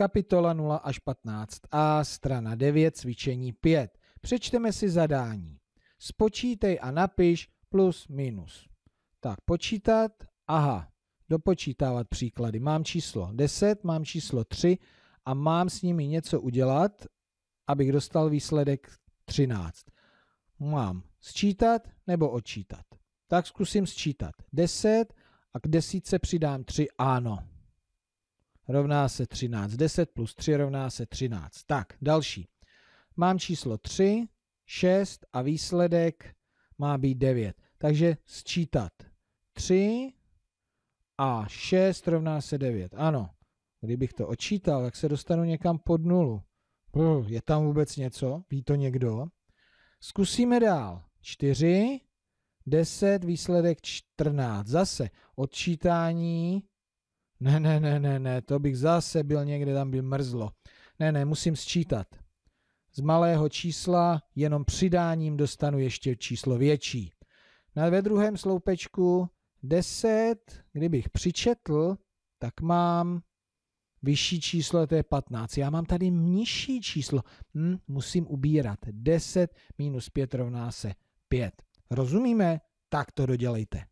kapitola 0 až 15a, strana 9, cvičení 5. Přečteme si zadání. Spočítej a napiš plus minus. Tak, počítat, aha, dopočítávat příklady. Mám číslo 10, mám číslo 3 a mám s nimi něco udělat, abych dostal výsledek 13. Mám sčítat nebo odčítat. Tak zkusím sčítat. 10 a k desítce přidám 3, ano rovná se 13. 10 plus 3 rovná se 13. Tak, další. Mám číslo 3, 6 a výsledek má být 9. Takže sčítat 3 a 6 rovná se 9. Ano, kdybych to odčítal, tak se dostanu někam pod nulu. Je tam vůbec něco? Ví to někdo? Zkusíme dál. 4, 10, výsledek 14. Zase odčítání ne, ne, ne, ne, ne, to bych zase byl někde, tam by mrzlo. Ne, ne, musím sčítat. Z malého čísla jenom přidáním dostanu ještě číslo větší. Na ve druhém sloupečku 10, kdybych přičetl, tak mám vyšší číslo, to je 15. Já mám tady nižší číslo. Hm, musím ubírat. 10 minus 5 rovná se 5. Rozumíme? Tak to dodělejte.